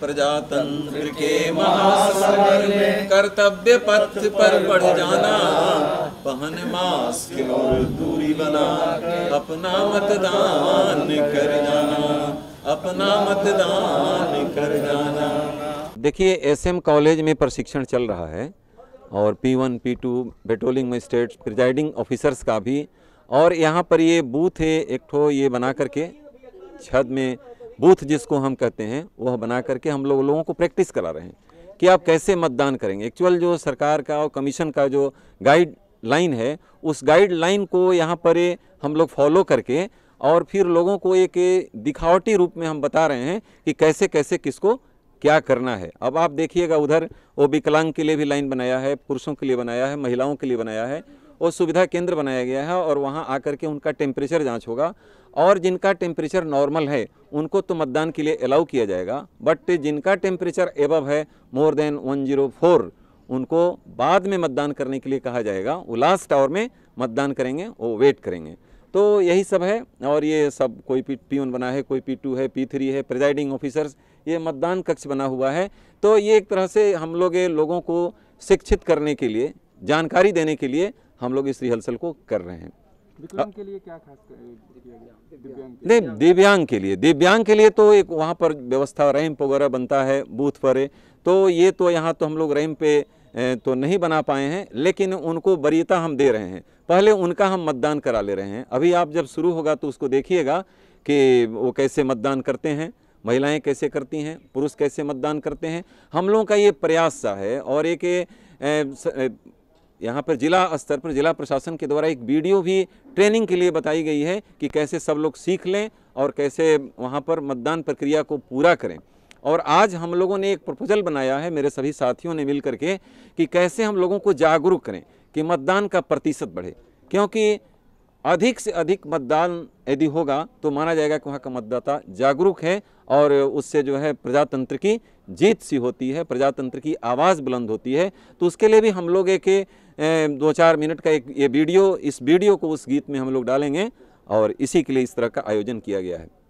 प्रजातंत्र के महासमर में कर्तव्य पथ पर बढ़ जाना पहन मास्क और दूरी बना अपना मतदान कर जाना अपना मतदान कर जाना देखिए एसएम कॉलेज में प्रशिक्षण चल रहा है और P one P two patrolling magistrate presiding officers का भी और यहाँ पर ये बूथ है एक ठो ये बना करके छत में बूथ जिसको हम कहते हैं वह बना करके हम लोग लोगों को प्रैक्टिस करा रहे हैं कि आप कैसे मतदान करेंगे एक्चुअल जो सरकार का और कमीशन का जो गाइड लाइन है उस गाइड लाइन को यहाँ पर हम लोग फॉलो करके और फिर लोगों को एक दिखावटी रूप में हम बता रहे हैं कि कैसे कैसे किसको क्या करना है अब आप देखिएगा उधर वो विकलांग के लिए भी लाइन बनाया है पुरुषों के लिए बनाया है महिलाओं के लिए बनाया है और सुविधा केंद्र बनाया गया है और वहाँ आकर के उनका टेम्परेचर जाँच होगा और जिनका टेम्परेचर नॉर्मल है उनको तो मतदान के लिए अलाउ किया जाएगा बट जिनका टेम्परेचर एबव है मोर देन 104 उनको बाद में मतदान करने के लिए कहा जाएगा वो लास्ट आवर में मतदान करेंगे वो वेट करेंगे तो यही सब है और ये सब कोई पी पी वन बना है कोई पी टू है पी थ्री है प्रिजाइडिंग ऑफिसर्स ये मतदान कक्ष बना हुआ है तो ये एक तरह से हम लोग लोगों को शिक्षित करने के लिए जानकारी देने के लिए हम लोग इस रिहर्सल को कर रहे हैं दिव्यांग के लिए क्या खास नहीं दिव्यांग के लिए दिव्यांग के लिए तो एक वहाँ पर व्यवस्था रैंप वगैरह बनता है बूथ पर तो ये तो यहाँ तो हम लोग रैंप पे तो नहीं बना पाए हैं लेकिन उनको वरीयता हम दे रहे हैं पहले उनका हम मतदान करा ले रहे हैं अभी आप जब शुरू होगा तो उसको देखिएगा कि वो कैसे मतदान करते हैं महिलाएं कैसे करती हैं पुरुष कैसे मतदान करते हैं हम लोगों का ये प्रयास सा है और एक यहाँ पर जिला स्तर पर जिला प्रशासन के द्वारा एक वीडियो भी ट्रेनिंग के लिए बताई गई है कि कैसे सब लोग सीख लें और कैसे वहाँ पर मतदान प्रक्रिया को पूरा करें और आज हम लोगों ने एक प्रपोजल बनाया है मेरे सभी साथियों ने मिल करके कि कैसे हम लोगों को जागरूक करें कि मतदान का प्रतिशत बढ़े क्योंकि अधिक से अधिक मतदान यदि होगा तो माना जाएगा कि वहाँ का मतदाता जागरूक है और उससे जो है प्रजातंत्र की जीत सी होती है प्रजातंत्र की आवाज़ बुलंद होती है तो उसके लिए भी हम लोग एक दो चार मिनट का एक ये वीडियो इस वीडियो को उस गीत में हम लोग डालेंगे और इसी के लिए इस तरह का आयोजन किया गया है